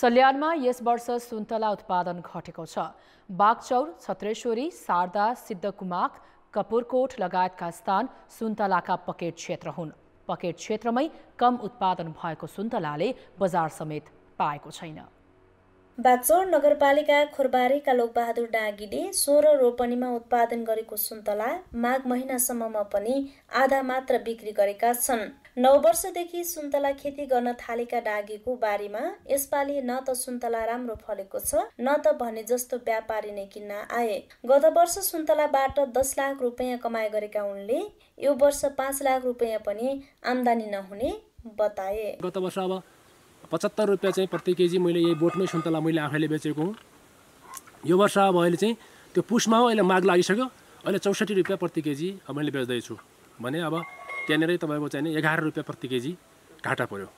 सल्यानमा यस वर्ष सुन्तला उत्पादन घटेको छ बागचौर छत्रेश्वरी शारदा सिद्धकुमाक कपुरकोट लगायतका स्थान सुन्तलाका पकेट क्षेत्र हुन् पकेट क्षेत्रमै कम उत्पादन भएको सुन्तलाले बजार समेत पाएको छैन बागचोर नगरपालिका खोरबारीका लोकबहादुर डागीले सोह्र रोपनीमा उत्पादन गरेको सुन्तला माघ महिनासम्ममा पनि आधा मात्र बिक्री गरेका छन् नौ वर्षदेखि सुन्तला खेती गर्न थालेका डाँगीको बारीमा यसपालि न त सुन्तला राम्रो फलेको छ न त भने जस्तो व्यापारी नै किन्न आए गत वर्ष सुन्तलाबाट दस लाख रुपियाँ कमाइ गरेका उनले यो वर्ष पाँच लाख रुपियाँ पनि आम्दानी नहुने बताए गत वर्ष अब पचहत्तर रुपियाँ चाहिँ प्रति केजी मैले यही बोटमै सुन्तला मैले आफैले बेचेको हुँ यो वर्ष अब अहिले चाहिँ त्यो पुसमा हो अहिले माघ लागिसक्यो अहिले चौसठी रुपियाँ प्रति केजी मैले बेच्दैछु भने अब त्यहाँनिरै तपाईँको चाहिँ एघार रुपियाँ प्रति केजी घाटा पऱ्यो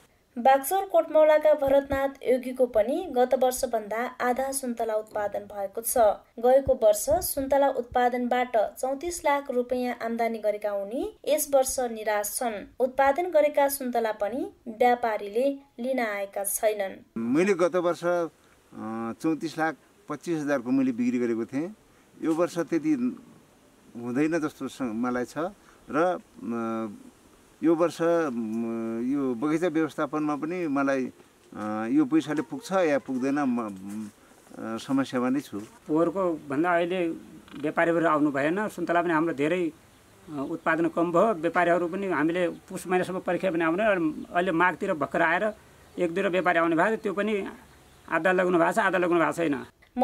बागसोर कोटमौलाका भरतनाथ योगीको पनि गत वर्षभन्दा आधा सुन्तला उत्पादन भएको छ गएको वर्ष सुन्तला उत्पादनबाट चौतिस लाख रुपियाँ आमदानी गरेका उनी यस वर्ष निराश छन् उत्पादन गरेका सुन्तला पनि व्यापारीले लिन आएका छैनन् मैले गत वर्ष चौतिस लाख पच्चिस हजारको मैले बिक्री गरेको थिएँ यो वर्ष त्यति हुँदैन जस्तो मलाई छ र यो वर्ष यो बगैँचा व्यवस्थापनमा पनि मलाई यो पैसाले पुग्छ या पुग्दैन म समस्यामा नै छु पोहोरको भन्दा अहिले व्यापारीहरू आउनु भएन सुन्तला पनि हाम्रो धेरै उत्पादन कम भयो व्यापारीहरू पनि हामीले पुस महिनासम्म परीक्षा पनि आउने अहिले माघतिर भर्खर आएर एक दुईवटा व्यापारी आउने भएको त्यो पनि आधा लग्नु भएको छ आधा लग्नु भएको छैन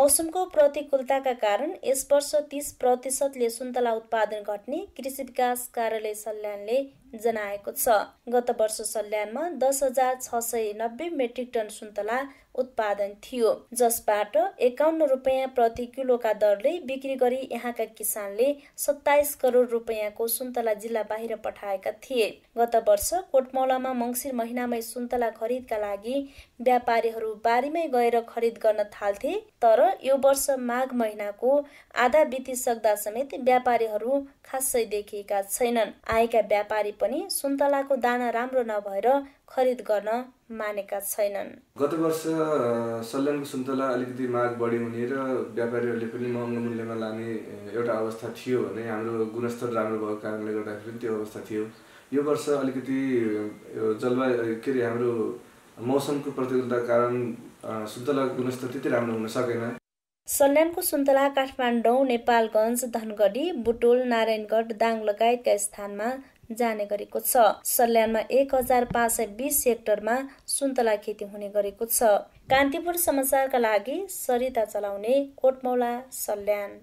मौसमको प्रतिकूलताका कारण यस वर्ष तिस प्रतिशतले सुन्तला उत्पादन घट्ने कृषि विकास कार्यालय सल्यानले जनाएको छ गत वर्ष सल्यानमा दस हजार छ सय नब्बे मेट्रिक टन सुन्तला उत्पादन थियो जसबाट एकाउन्न रुपियाँ प्रति किलोका दरले बिक्री गरी यहाँका किसानले सत्ताइस करोड रुपियाँको सुन्तला जिल्ला बाहिर पठाएका थिए गत वर्ष कोटमौलामा मङ्सिर महिनामै सुन्तला खरिदका लागि व्यापारीहरू बारीमै गएर खरिद गर्न थाल्थे तर यो वर्ष माघ महिनाको आधा बितिसक्दा समेत व्यापारीहरू खासै देखिएका छैनन् आएका व्यापारी पनि सुन्तलाको दाना राम्रो नभएर खरिद गर्न मानेका छैनन् गत वर्ष सल्यानको सुन्तला अलिकति माग बढी हुने र व्यापारीहरूले पनि महँगो मूल्यमा लाने एउटा अवस्था थियो भने हाम्रो गुणस्तर राम्रो भएको कारणले गर्दाखेरि त्यो अवस्था थियो यो वर्ष अलिकति जलवायु के अरे हाम्रो मौसमको प्रतिकूलता कारण सुन्तलाको गुणस्तर त्यति राम्रो हुन सकेन सल्यानको सुन्तला काठमाडौँ नेपालगञ्ज धनगढी बुटोल नारायणगढ दाङ लगायतका स्थानमा जाने गरेको छ सल्यानमा एक हजार पाँच सय बिस हेक्टरमा सुन्तला खेती हुने गरेको छ कान्तिपुर समाचारका लागि सरिता चलाउने कोटमौला सल्यान